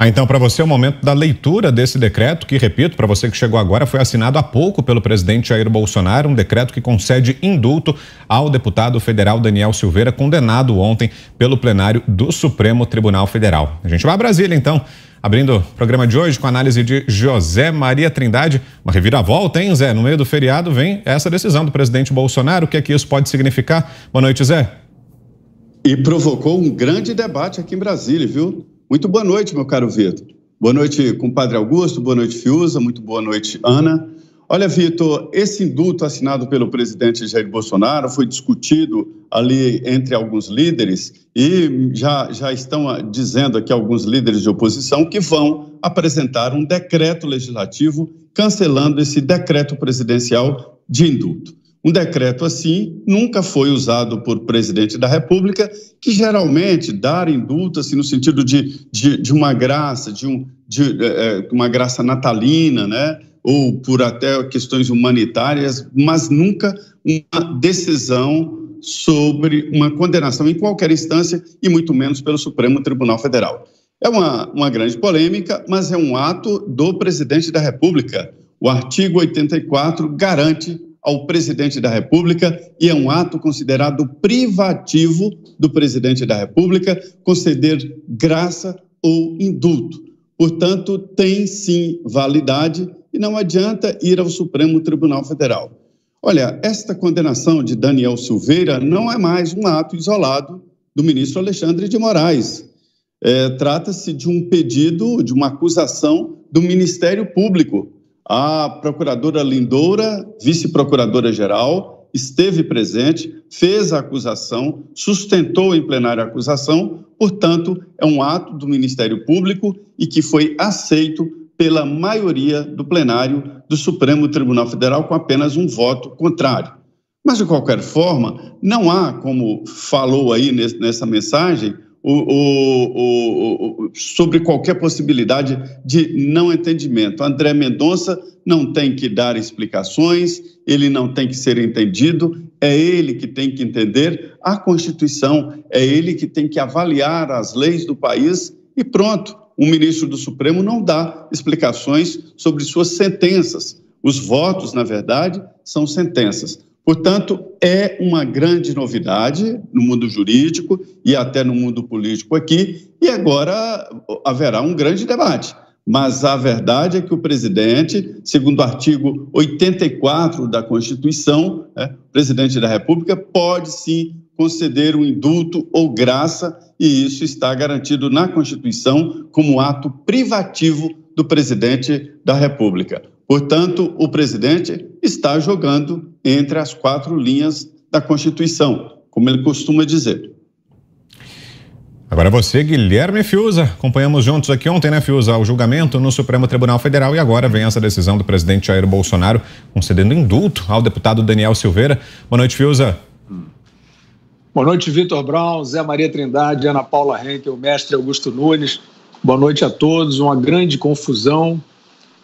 Ah, então, para você, é o momento da leitura desse decreto, que, repito, para você que chegou agora, foi assinado há pouco pelo presidente Jair Bolsonaro, um decreto que concede indulto ao deputado federal Daniel Silveira, condenado ontem pelo plenário do Supremo Tribunal Federal. A gente vai a Brasília, então, abrindo o programa de hoje com a análise de José Maria Trindade. Uma reviravolta, hein, Zé? No meio do feriado vem essa decisão do presidente Bolsonaro. O que é que isso pode significar? Boa noite, Zé. E provocou um grande debate aqui em Brasília, viu? Muito boa noite, meu caro Vitor. Boa noite, compadre Augusto, boa noite, Fiuza, muito boa noite, Ana. Olha, Vitor, esse indulto assinado pelo presidente Jair Bolsonaro foi discutido ali entre alguns líderes e já, já estão ah, dizendo aqui alguns líderes de oposição que vão apresentar um decreto legislativo cancelando esse decreto presidencial de indulto. Um decreto assim nunca foi usado por presidente da República, que geralmente dar indulto assim, no sentido de, de, de uma graça, de, um, de é, é, uma graça natalina, né? ou por até questões humanitárias, mas nunca uma decisão sobre uma condenação em qualquer instância e muito menos pelo Supremo Tribunal Federal. É uma, uma grande polêmica, mas é um ato do presidente da República. O artigo 84 garante ao presidente da República e é um ato considerado privativo do presidente da República conceder graça ou indulto. Portanto, tem sim validade e não adianta ir ao Supremo Tribunal Federal. Olha, esta condenação de Daniel Silveira não é mais um ato isolado do ministro Alexandre de Moraes. É, Trata-se de um pedido, de uma acusação do Ministério Público, a procuradora Lindoura, vice-procuradora-geral, esteve presente, fez a acusação, sustentou em plenário a acusação, portanto, é um ato do Ministério Público e que foi aceito pela maioria do plenário do Supremo Tribunal Federal com apenas um voto contrário. Mas, de qualquer forma, não há, como falou aí nessa mensagem, o, o, o, sobre qualquer possibilidade de não entendimento. André Mendonça não tem que dar explicações, ele não tem que ser entendido, é ele que tem que entender a Constituição, é ele que tem que avaliar as leis do país e pronto. O ministro do Supremo não dá explicações sobre suas sentenças. Os votos, na verdade, são sentenças. Portanto, é uma grande novidade no mundo jurídico e até no mundo político aqui, e agora haverá um grande debate. Mas a verdade é que o presidente, segundo o artigo 84 da Constituição, né, o presidente da República pode sim conceder um indulto ou graça, e isso está garantido na Constituição como ato privativo do presidente da República. Portanto, o presidente está jogando entre as quatro linhas da Constituição, como ele costuma dizer. Agora você, Guilherme Fiuza. Acompanhamos juntos aqui ontem, né, Fiuza? O julgamento no Supremo Tribunal Federal e agora vem essa decisão do presidente Jair Bolsonaro concedendo indulto ao deputado Daniel Silveira. Boa noite, Fiuza. Boa noite, Vitor Brown, Zé Maria Trindade, Ana Paula Henkel, mestre Augusto Nunes. Boa noite a todos. Uma grande confusão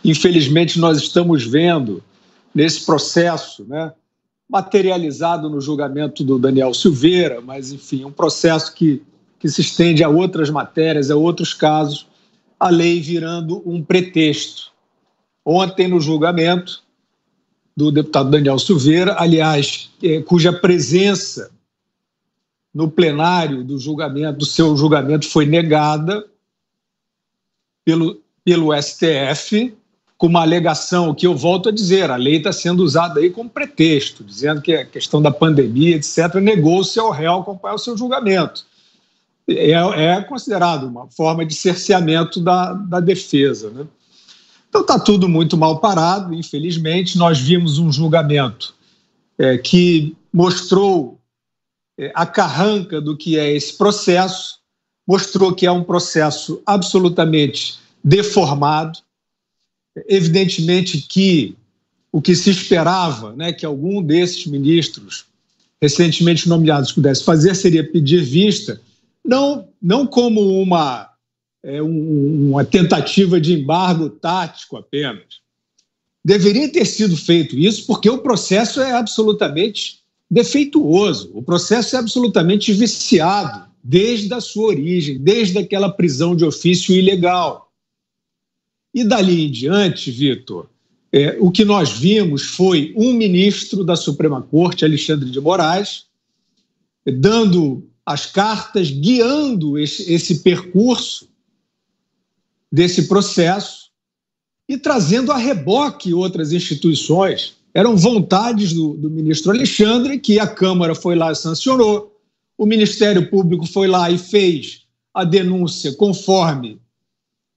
infelizmente, nós estamos vendo nesse processo, né, materializado no julgamento do Daniel Silveira, mas, enfim, é um processo que, que se estende a outras matérias, a outros casos, a lei virando um pretexto. Ontem, no julgamento do deputado Daniel Silveira, aliás, é, cuja presença no plenário do julgamento, do seu julgamento, foi negada pelo, pelo STF, com uma alegação que eu volto a dizer, a lei está sendo usada aí como pretexto, dizendo que a questão da pandemia, etc., negou-se ao réu acompanhar o seu julgamento. É, é considerado uma forma de cerceamento da, da defesa. Né? Então está tudo muito mal parado, infelizmente. Nós vimos um julgamento é, que mostrou é, a carranca do que é esse processo, mostrou que é um processo absolutamente deformado, Evidentemente que o que se esperava, né, que algum desses ministros recentemente nomeados pudesse fazer seria pedir vista, não, não como uma, é, um, uma tentativa de embargo tático apenas. Deveria ter sido feito isso porque o processo é absolutamente defeituoso, o processo é absolutamente viciado desde a sua origem, desde aquela prisão de ofício ilegal. E dali em diante, Vitor, é, o que nós vimos foi um ministro da Suprema Corte, Alexandre de Moraes, dando as cartas, guiando esse, esse percurso desse processo e trazendo a reboque outras instituições. Eram vontades do, do ministro Alexandre, que a Câmara foi lá e sancionou, o Ministério Público foi lá e fez a denúncia conforme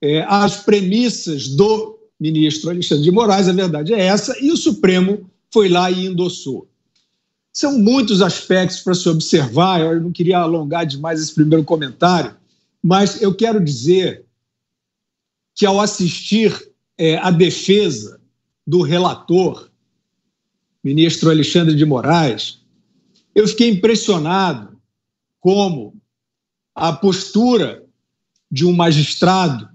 é, as premissas do ministro Alexandre de Moraes, a verdade é essa, e o Supremo foi lá e endossou. São muitos aspectos para se observar, eu não queria alongar demais esse primeiro comentário, mas eu quero dizer que ao assistir é, a defesa do relator, ministro Alexandre de Moraes, eu fiquei impressionado como a postura de um magistrado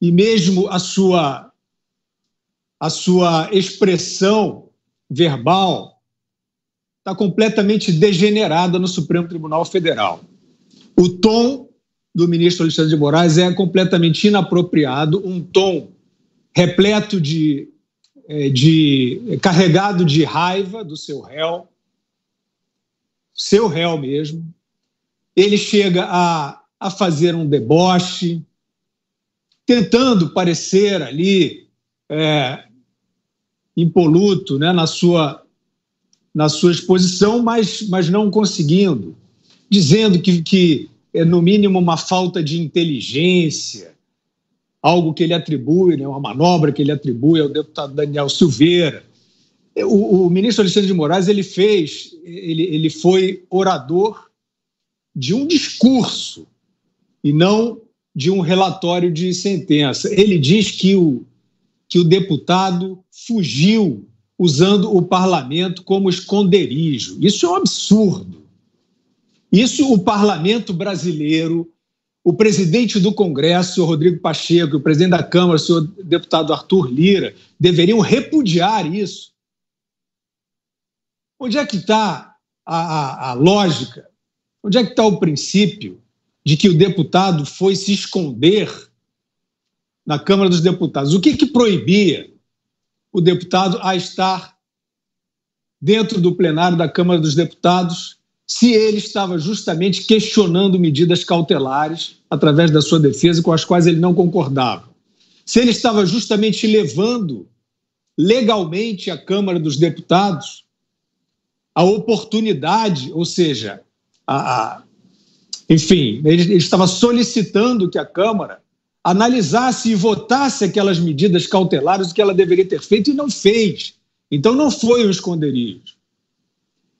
e mesmo a sua, a sua expressão verbal está completamente degenerada no Supremo Tribunal Federal. O tom do ministro Alexandre de Moraes é completamente inapropriado, um tom repleto de, é, de é, carregado de raiva do seu réu, seu réu mesmo. Ele chega a, a fazer um deboche, tentando parecer ali é, impoluto né, na, sua, na sua exposição, mas, mas não conseguindo, dizendo que, que é no mínimo uma falta de inteligência, algo que ele atribui, né, uma manobra que ele atribui ao deputado Daniel Silveira. O, o ministro Alexandre de Moraes ele fez, ele, ele foi orador de um discurso e não de um relatório de sentença. Ele diz que o, que o deputado fugiu usando o parlamento como esconderijo. Isso é um absurdo. Isso o parlamento brasileiro, o presidente do Congresso, o Rodrigo Pacheco, o presidente da Câmara, o senhor deputado Arthur Lira, deveriam repudiar isso. Onde é que está a, a, a lógica? Onde é que está o princípio? de que o deputado foi se esconder na Câmara dos Deputados. O que, que proibia o deputado a estar dentro do plenário da Câmara dos Deputados se ele estava justamente questionando medidas cautelares através da sua defesa com as quais ele não concordava? Se ele estava justamente levando legalmente à Câmara dos Deputados a oportunidade, ou seja, a, a enfim, ele, ele estava solicitando que a Câmara analisasse e votasse aquelas medidas cautelares que ela deveria ter feito e não fez. Então não foi um esconderijo.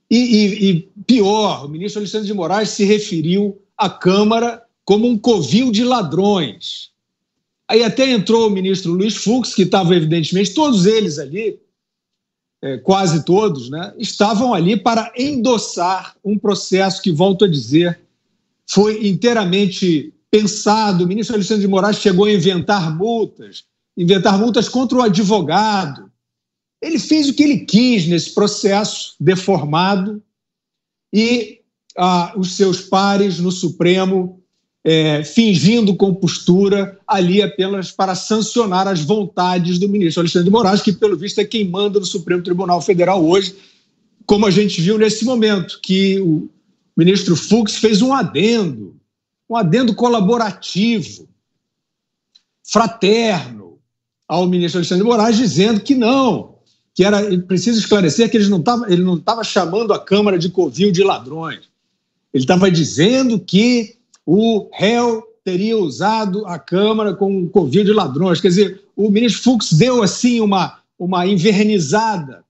E, e, e, pior, o ministro Alexandre de Moraes se referiu à Câmara como um covil de ladrões. Aí até entrou o ministro Luiz Fux, que estava, evidentemente, todos eles ali, é, quase todos, né, estavam ali para endossar um processo que, volto a dizer, foi inteiramente pensado. O ministro Alexandre de Moraes chegou a inventar multas, inventar multas contra o advogado. Ele fez o que ele quis nesse processo deformado e ah, os seus pares no Supremo é, fingindo compostura ali apenas para sancionar as vontades do ministro Alexandre de Moraes, que pelo visto é quem manda no Supremo Tribunal Federal hoje, como a gente viu nesse momento, que o ministro Fux fez um adendo, um adendo colaborativo, fraterno ao ministro Alexandre de Moraes, dizendo que não, que era preciso esclarecer que ele não estava chamando a Câmara de Covil de ladrões. Ele estava dizendo que o réu teria usado a Câmara com um covil de ladrões. Quer dizer, o ministro Fux deu assim uma, uma invernizada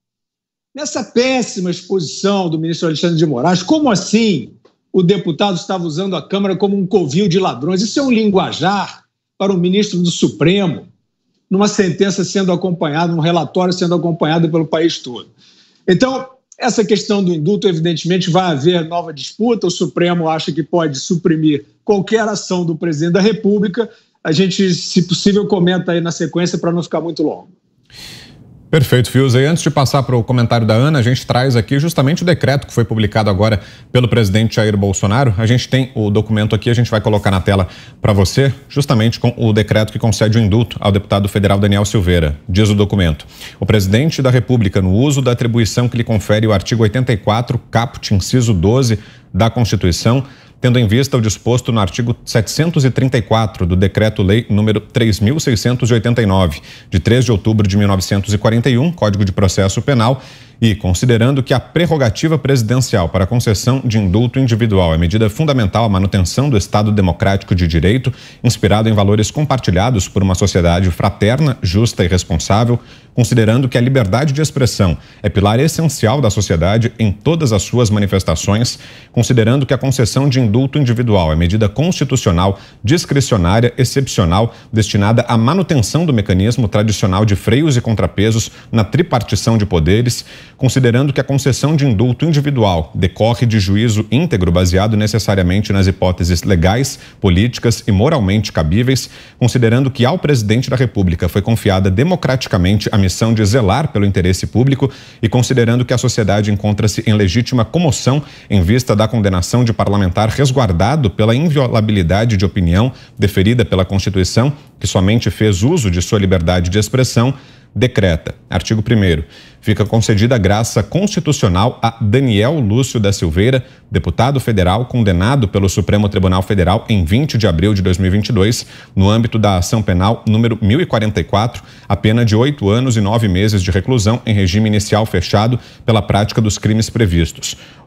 Nessa péssima exposição do ministro Alexandre de Moraes, como assim o deputado estava usando a Câmara como um covil de ladrões? Isso é um linguajar para o ministro do Supremo, numa sentença sendo acompanhada, num relatório sendo acompanhado pelo país todo. Então, essa questão do indulto, evidentemente, vai haver nova disputa. O Supremo acha que pode suprimir qualquer ação do presidente da República. A gente, se possível, comenta aí na sequência para não ficar muito longo. Perfeito, Fius. E antes de passar para o comentário da Ana, a gente traz aqui justamente o decreto que foi publicado agora pelo presidente Jair Bolsonaro. A gente tem o documento aqui, a gente vai colocar na tela para você, justamente com o decreto que concede o indulto ao deputado federal Daniel Silveira. Diz o documento: O presidente da República, no uso da atribuição que lhe confere o artigo 84, caput, inciso 12 da Constituição, tendo em vista o disposto no artigo 734 do Decreto-Lei número 3689, de 3 de outubro de 1941, Código de Processo Penal e, considerando que a prerrogativa presidencial para concessão de indulto individual é medida fundamental à manutenção do Estado democrático de direito, inspirado em valores compartilhados por uma sociedade fraterna, justa e responsável, considerando que a liberdade de expressão é pilar essencial da sociedade em todas as suas manifestações, considerando que a concessão de indulto individual é medida constitucional, discricionária, excepcional, destinada à manutenção do mecanismo tradicional de freios e contrapesos na tripartição de poderes, considerando que a concessão de indulto individual decorre de juízo íntegro baseado necessariamente nas hipóteses legais, políticas e moralmente cabíveis, considerando que ao presidente da República foi confiada democraticamente a missão de zelar pelo interesse público e considerando que a sociedade encontra-se em legítima comoção em vista da condenação de parlamentar resguardado pela inviolabilidade de opinião deferida pela Constituição, que somente fez uso de sua liberdade de expressão decreta. Artigo 1. Fica concedida graça constitucional a Daniel Lúcio da Silveira, deputado federal condenado pelo Supremo Tribunal Federal em 20 de abril de 2022, no âmbito da ação penal número 1044, a pena de oito anos e nove meses de reclusão em regime inicial fechado pela prática dos crimes previstos.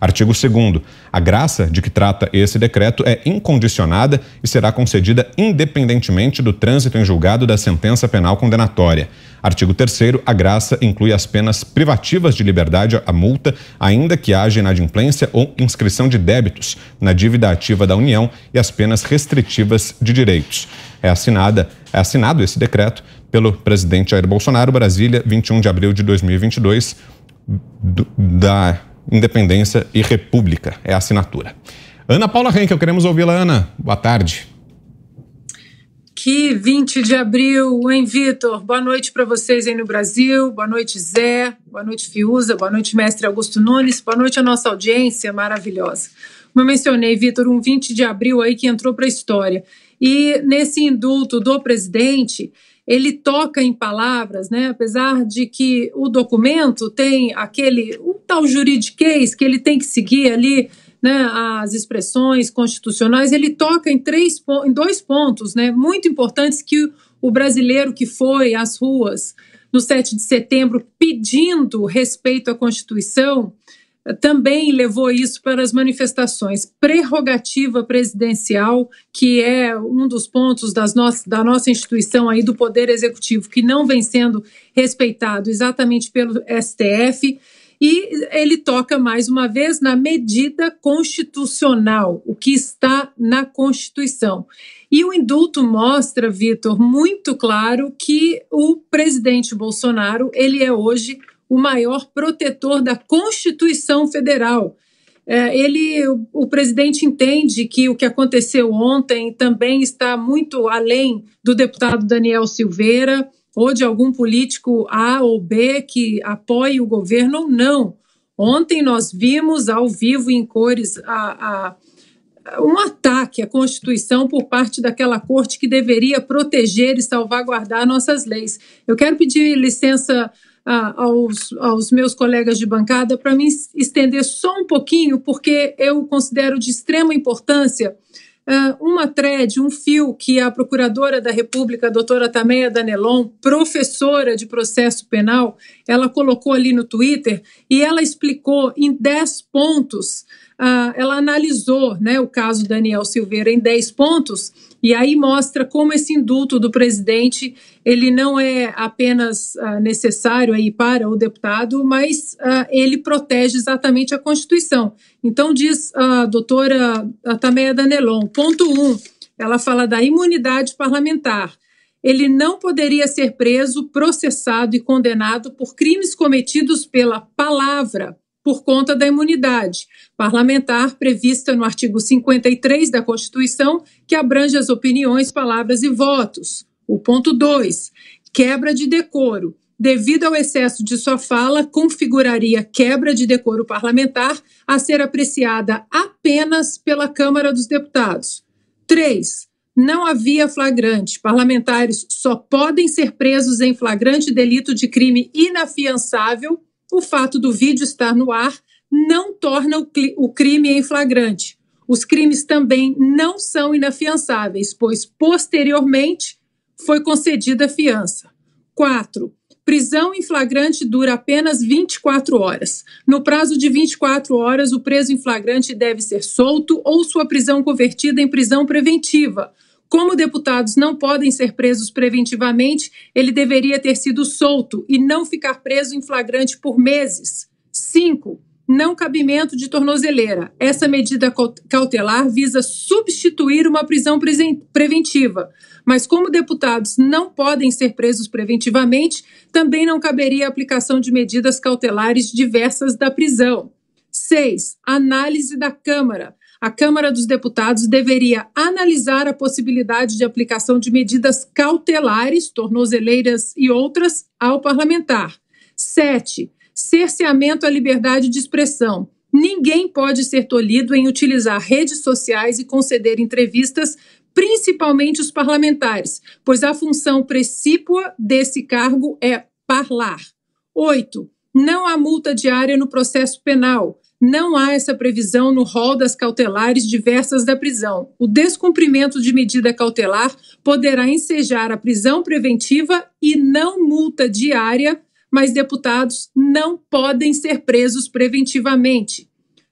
Artigo 2. A graça de que trata esse decreto é incondicionada e será concedida independentemente do trânsito em julgado da sentença penal condenatória. Artigo 3. A graça inclui as penas privativas de liberdade a multa, ainda que haja inadimplência ou inscrição de débitos na dívida ativa da União e as penas restritivas de direitos. É, assinada, é assinado esse decreto pelo presidente Jair Bolsonaro, Brasília, 21 de abril de 2022, do, da independência e república. É a assinatura. Ana Paula Henkel, queremos ouvi-la, Ana. Boa tarde. Que 20 de abril, hein, Vitor? Boa noite para vocês aí no Brasil. Boa noite, Zé. Boa noite, Fiuza. Boa noite, mestre Augusto Nunes. Boa noite à nossa audiência maravilhosa. Como eu mencionei, Vitor, um 20 de abril aí que entrou para a história. E nesse indulto do presidente, ele toca em palavras, né? apesar de que o documento tem aquele um tal juridiquês que ele tem que seguir ali né, as expressões constitucionais, ele toca em, três, em dois pontos né, muito importantes que o brasileiro que foi às ruas no 7 de setembro pedindo respeito à Constituição também levou isso para as manifestações. Prerrogativa presidencial, que é um dos pontos das nossas, da nossa instituição aí do Poder Executivo, que não vem sendo respeitado exatamente pelo STF. E ele toca mais uma vez na medida constitucional, o que está na Constituição. E o indulto mostra, Vitor, muito claro que o presidente Bolsonaro, ele é hoje o maior protetor da Constituição Federal. É, ele, o, o presidente entende que o que aconteceu ontem também está muito além do deputado Daniel Silveira ou de algum político A ou B que apoie o governo ou não. Ontem nós vimos ao vivo em cores a, a, um ataque à Constituição por parte daquela corte que deveria proteger e salvaguardar nossas leis. Eu quero pedir licença a, aos, aos meus colegas de bancada para me estender só um pouquinho, porque eu considero de extrema importância ah, uma thread, um fio que a procuradora da República, a doutora Tameia Danelon, professora de processo penal, ela colocou ali no Twitter e ela explicou em 10 pontos, ah, ela analisou né, o caso Daniel Silveira em 10 pontos e aí mostra como esse indulto do presidente ele não é apenas uh, necessário aí para o deputado, mas uh, ele protege exatamente a Constituição. Então diz a doutora Tameia Danelon, ponto 1, um, ela fala da imunidade parlamentar ele não poderia ser preso, processado e condenado por crimes cometidos pela palavra, por conta da imunidade parlamentar prevista no artigo 53 da Constituição, que abrange as opiniões, palavras e votos. O ponto 2, quebra de decoro. Devido ao excesso de sua fala, configuraria quebra de decoro parlamentar a ser apreciada apenas pela Câmara dos Deputados. 3. Não havia flagrante. Parlamentares só podem ser presos em flagrante delito de crime inafiançável o fato do vídeo estar no ar não torna o, o crime em flagrante. Os crimes também não são inafiançáveis, pois posteriormente foi concedida fiança. 4. Prisão em flagrante dura apenas 24 horas. No prazo de 24 horas, o preso em flagrante deve ser solto ou sua prisão convertida em prisão preventiva, como deputados não podem ser presos preventivamente, ele deveria ter sido solto e não ficar preso em flagrante por meses. 5. Não cabimento de tornozeleira. Essa medida cautelar visa substituir uma prisão preventiva. Mas, como deputados não podem ser presos preventivamente, também não caberia a aplicação de medidas cautelares diversas da prisão. 6. Análise da Câmara a Câmara dos Deputados deveria analisar a possibilidade de aplicação de medidas cautelares, tornozeleiras e outras, ao parlamentar. 7. Cerceamento à liberdade de expressão. Ninguém pode ser tolhido em utilizar redes sociais e conceder entrevistas, principalmente os parlamentares, pois a função precípua desse cargo é parlar. 8. Não há multa diária no processo penal não há essa previsão no rol das cautelares diversas da prisão. O descumprimento de medida cautelar poderá ensejar a prisão preventiva e não multa diária, mas deputados não podem ser presos preventivamente.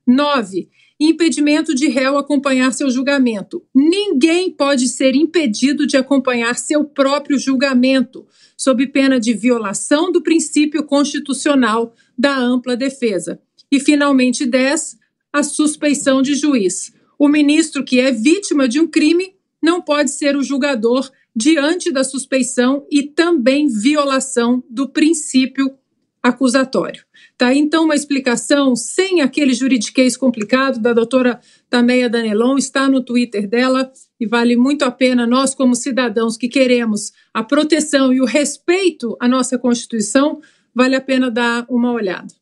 9. Impedimento de réu acompanhar seu julgamento. Ninguém pode ser impedido de acompanhar seu próprio julgamento, sob pena de violação do princípio constitucional da ampla defesa. E, finalmente, 10. A suspeição de juiz. O ministro que é vítima de um crime não pode ser o julgador diante da suspeição e também violação do princípio acusatório. Tá então uma explicação sem aquele juridiquês complicado da doutora Tameia Danelon, está no Twitter dela e vale muito a pena nós como cidadãos que queremos a proteção e o respeito à nossa Constituição, vale a pena dar uma olhada.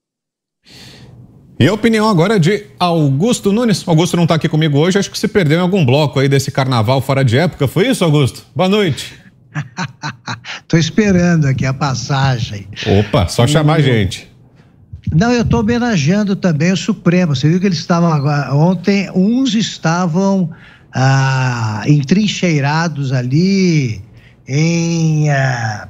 E a opinião agora é de Augusto Nunes. Augusto não está aqui comigo hoje, acho que se perdeu em algum bloco aí desse carnaval fora de época. Foi isso, Augusto? Boa noite. Estou esperando aqui a passagem. Opa, só chamar a gente. Não, eu estou homenageando também o Supremo. Você viu que eles estavam agora. Ontem, uns estavam ah, entrincheirados ali em. Ah,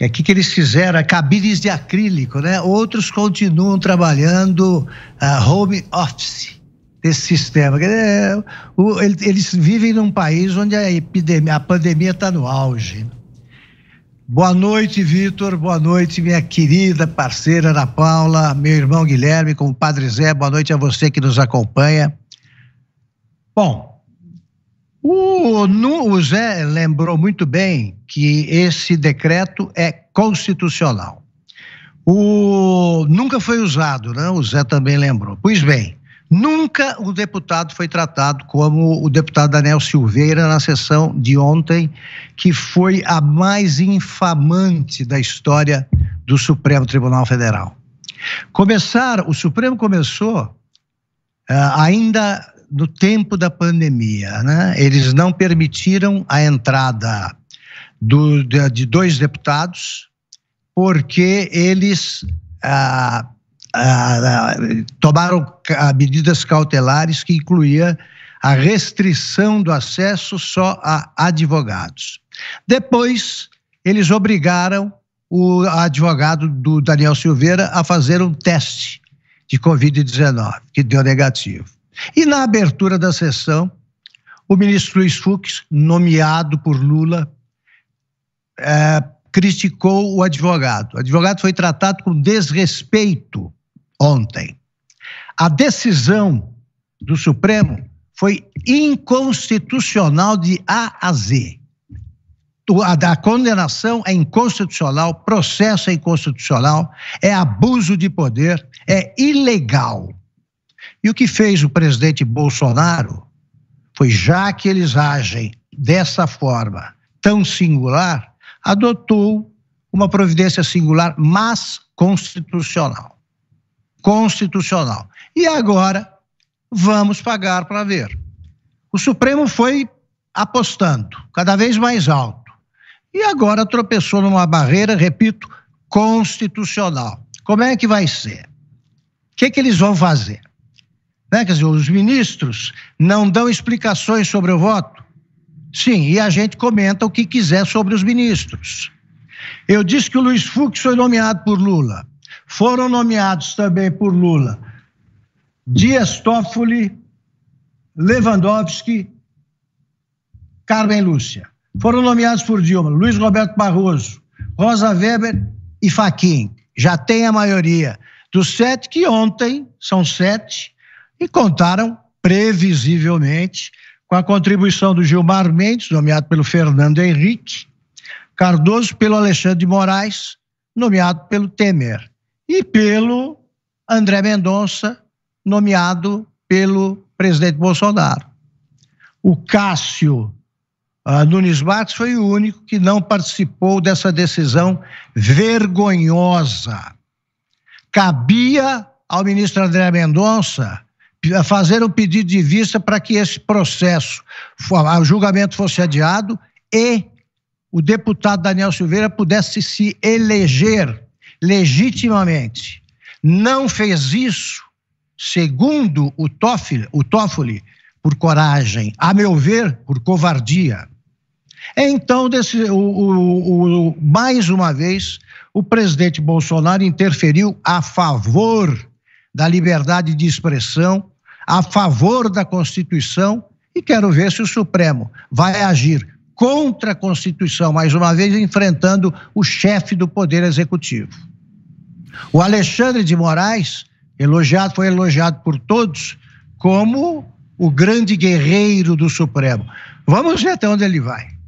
o é, que, que eles fizeram? É cabines de acrílico, né? Outros continuam trabalhando uh, home office desse sistema. É, o, eles vivem num país onde a epidemia, a pandemia está no auge. Boa noite, Vitor. Boa noite, minha querida parceira Ana Paula, meu irmão Guilherme, com o Padre Zé. Boa noite a você que nos acompanha. Bom, o, o Zé lembrou muito bem que esse decreto é constitucional. O, nunca foi usado, né? O Zé também lembrou. Pois bem, nunca o deputado foi tratado como o deputado Daniel Silveira na sessão de ontem, que foi a mais infamante da história do Supremo Tribunal Federal. Começar, o Supremo começou Uh, ainda no tempo da pandemia, né, eles não permitiram a entrada do, de, de, dois deputados, porque eles ah, ah, ah tomaram ah, medidas cautelares que incluía a restrição do acesso só a advogados. Depois, eles obrigaram o advogado do Daniel Silveira a fazer um teste de Covid-19, que deu negativo. E na abertura da sessão, o ministro Luiz Fux, nomeado por Lula, é, criticou o advogado. O advogado foi tratado com desrespeito ontem. A decisão do Supremo foi inconstitucional de A a Z. A, a condenação é inconstitucional, processo é inconstitucional, é abuso de poder, é ilegal. E o que fez o presidente Bolsonaro foi, já que eles agem dessa forma tão singular, adotou uma providência singular, mas constitucional. Constitucional. E agora vamos pagar para ver. O Supremo foi apostando cada vez mais alto. E agora tropeçou numa barreira, repito, constitucional. Como é que vai ser? O que, é que eles vão fazer? Né? Quer dizer, os ministros não dão explicações sobre o voto. Sim, e a gente comenta o que quiser sobre os ministros. Eu disse que o Luiz Fux foi nomeado por Lula. Foram nomeados também por Lula Dias Toffoli, Lewandowski, Carmen Lúcia. Foram nomeados por Dilma, Luiz Roberto Barroso, Rosa Weber e Faquim. Já tem a maioria dos sete que ontem, são sete, e contaram, previsivelmente, com a contribuição do Gilmar Mendes, nomeado pelo Fernando Henrique, Cardoso pelo Alexandre de Moraes, nomeado pelo Temer, e pelo André Mendonça, nomeado pelo presidente Bolsonaro. O Cássio ah, Nunes Marques foi o único que não participou dessa decisão vergonhosa. Cabia ao ministro André Mendonça eh, fazer um pedido de vista para que esse processo, o julgamento fosse adiado e o deputado Daniel Silveira pudesse se eleger legitimamente. Não fez isso, segundo o Toffoli, o Toffoli por coragem, a meu ver, por covardia. Então, desse, o, o, o, mais uma vez, o presidente Bolsonaro interferiu a favor da liberdade de expressão a favor da Constituição e quero ver se o Supremo vai agir contra a Constituição, mais uma vez enfrentando o chefe do Poder Executivo. O Alexandre de Moraes, elogiado, foi elogiado por todos como o grande guerreiro do Supremo. Vamos ver até onde ele vai.